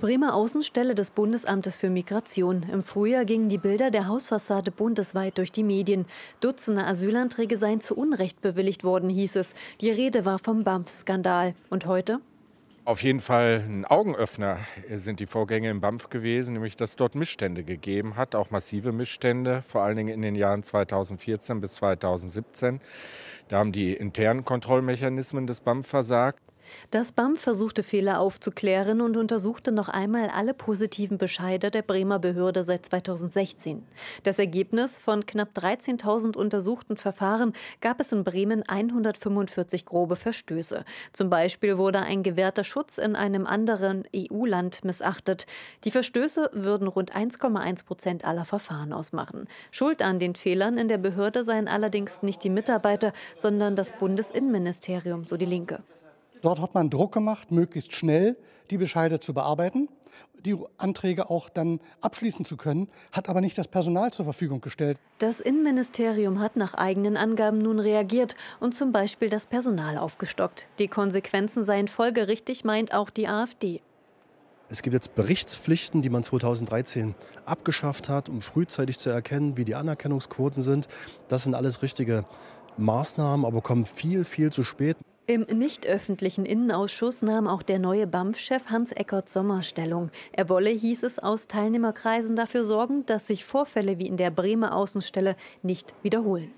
Bremer Außenstelle des Bundesamtes für Migration. Im Frühjahr gingen die Bilder der Hausfassade bundesweit durch die Medien. Dutzende Asylanträge seien zu Unrecht bewilligt worden, hieß es. Die Rede war vom BAMF-Skandal. Und heute? Auf jeden Fall ein Augenöffner sind die Vorgänge im BAMF gewesen, nämlich dass dort Missstände gegeben hat, auch massive Missstände, vor allen Dingen in den Jahren 2014 bis 2017. Da haben die internen Kontrollmechanismen des BAMF versagt. Das BAMF versuchte Fehler aufzuklären und untersuchte noch einmal alle positiven Bescheide der Bremer Behörde seit 2016. Das Ergebnis von knapp 13.000 untersuchten Verfahren gab es in Bremen 145 grobe Verstöße. Zum Beispiel wurde ein gewährter Schutz in einem anderen EU-Land missachtet. Die Verstöße würden rund 1,1 Prozent aller Verfahren ausmachen. Schuld an den Fehlern in der Behörde seien allerdings nicht die Mitarbeiter, sondern das Bundesinnenministerium, so die Linke. Dort hat man Druck gemacht, möglichst schnell die Bescheide zu bearbeiten, die Anträge auch dann abschließen zu können, hat aber nicht das Personal zur Verfügung gestellt. Das Innenministerium hat nach eigenen Angaben nun reagiert und zum Beispiel das Personal aufgestockt. Die Konsequenzen seien folgerichtig, meint auch die AfD. Es gibt jetzt Berichtspflichten, die man 2013 abgeschafft hat, um frühzeitig zu erkennen, wie die Anerkennungsquoten sind. Das sind alles richtige Maßnahmen, aber kommen viel, viel zu spät. Im nicht öffentlichen Innenausschuss nahm auch der neue BAMF-Chef Hans-Eckert Sommer Stellung. Er wolle, hieß es aus Teilnehmerkreisen, dafür sorgen, dass sich Vorfälle wie in der Bremer Außenstelle nicht wiederholen.